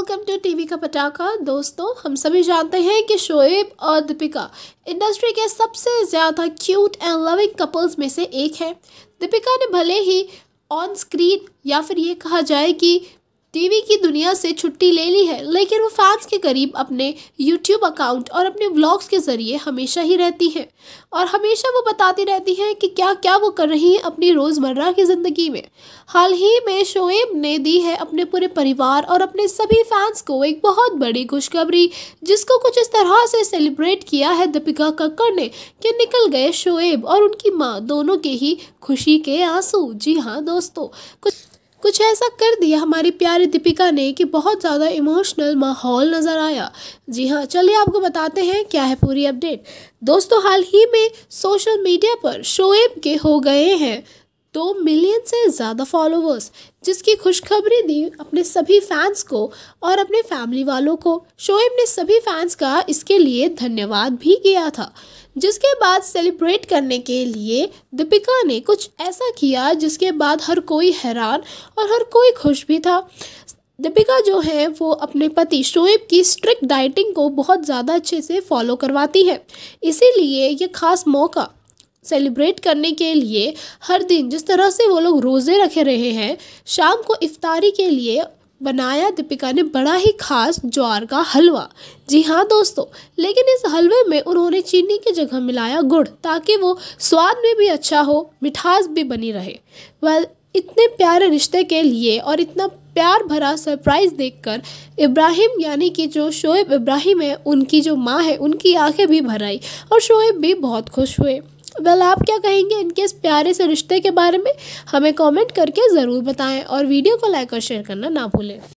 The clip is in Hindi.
वेलकम टू टीवी का पटाखा दोस्तों हम सभी जानते हैं कि शोएब और दीपिका इंडस्ट्री के सबसे ज़्यादा क्यूट एंड लविंग कपल्स में से एक है दीपिका ने भले ही ऑन स्क्रीन या फिर ये कहा जाए कि टीवी की दुनिया से छुट्टी ले ली है लेकिन वो फैंस के करीब अपने यूट्यूब अकाउंट और अपने ब्लॉग्स के ज़रिए हमेशा ही रहती हैं और हमेशा वो बताती रहती हैं कि क्या क्या वो कर रही हैं अपनी रोज़मर्रा की ज़िंदगी में हाल ही में शोएब ने दी है अपने पूरे परिवार और अपने सभी फैंस को एक बहुत बड़ी खुशखबरी जिसको कुछ इस तरह से सेलिब्रेट किया है दीपिका कक्कड़ ने कि निकल गए शोएब और उनकी माँ दोनों के ही खुशी के आंसू जी हाँ दोस्तों कुछ कुछ ऐसा कर दिया हमारी प्यारी दीपिका ने कि बहुत ज़्यादा इमोशनल माहौल नज़र आया जी हाँ चलिए आपको बताते हैं क्या है पूरी अपडेट दोस्तों हाल ही में सोशल मीडिया पर शोएब के हो गए हैं दो मिलियन से ज़्यादा फॉलोवर्स जिसकी खुशखबरी दी अपने सभी फैंस को और अपने फैमिली वालों को शोएब ने सभी फैंस का इसके लिए धन्यवाद भी किया था जिसके बाद सेलिब्रेट करने के लिए दीपिका ने कुछ ऐसा किया जिसके बाद हर कोई हैरान और हर कोई खुश भी था दीपिका जो है वो अपने पति शोएब की स्ट्रिक्ट डाइटिंग को बहुत ज़्यादा अच्छे से फॉलो करवाती है इसीलिए ये ख़ास मौका सेलिब्रेट करने के लिए हर दिन जिस तरह से वो लोग रोज़े रखे रहे हैं शाम को इफ्तारी के लिए बनाया दीपिका ने बड़ा ही खास ज्वार का हलवा जी हाँ दोस्तों लेकिन इस हलवे में उन्होंने चीनी की जगह मिलाया गुड़ ताकि वो स्वाद में भी अच्छा हो मिठास भी बनी रहे वह इतने प्यारे रिश्ते के लिए और इतना प्यार भरा सरप्राइज़ देखकर इब्राहिम यानी कि जो शोएब इब्राहिम है उनकी जो माँ है उनकी आंखें भी भर आई और शोएब भी बहुत खुश हुए वेल आप क्या कहेंगे इनके इस प्यारे से रिश्ते के बारे में हमें कमेंट करके ज़रूर बताएं और वीडियो को लाइक और शेयर करना ना भूलें